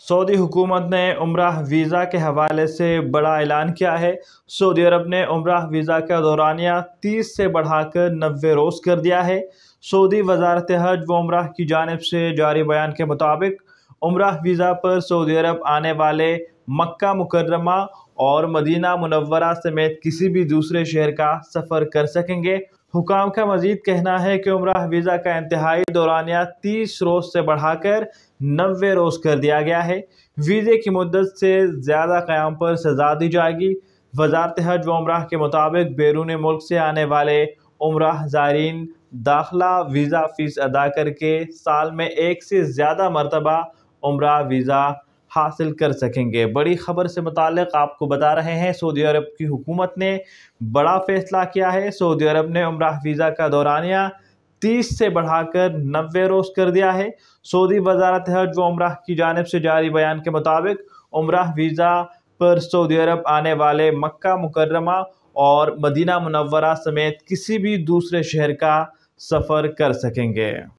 Saudi हुकूमत ने उम्र वीज़ा के हवाले से बड़ा ऐलान किया है सऊदी अरब ने उम्र वीज़ा का दौरानिया तीस से बढ़ाकर नबे रोज़ कर दिया है सऊदी वजारत हज व उम्र की जानब से जारी बयान के मुताबिक उम्र वीज़ा पर सऊदी अरब आने वाले मक्का मुकर्रमा और मदीना मुनवरा समेत किसी भी दूसरे शहर का सफ़र कर सकेंगे हुकाम का मजीद कहना है कि उम्र वीज़ा का इंतहाई दौरानिया तीस रोज़ से बढ़ाकर नबे रोज़ कर दिया गया है वीज़े की मदद से ज़्यादा क़्याम पर सजा दी जाएगी वजारत हज व उम्र के मुताबिक बैरून मुल्क से आने वाले उम्र ज़ायरीन दाखिला वीज़ा फ़ीस अदा करके साल में एक से ज़्यादा मरतबा उम्र वीज़ा हासिल कर सकेंगे बड़ी खबर से मुतल आपको बता रहे हैं सऊदी अरब की हुकूमत ने बड़ा फैसला किया है सऊदी अरब ने उम्र वीज़ा का दौरानिया तीस से बढ़ाकर नबे रोज़ कर दिया है सऊदी वजारत हज व उम्र की जानब से जारी बयान के मुताबिक उम्र वीज़ा पर सऊदी अरब आने वाले मक्का मुकर्रमा और मदीना मुनवरा समेत किसी भी दूसरे शहर का सफ़र कर सकेंगे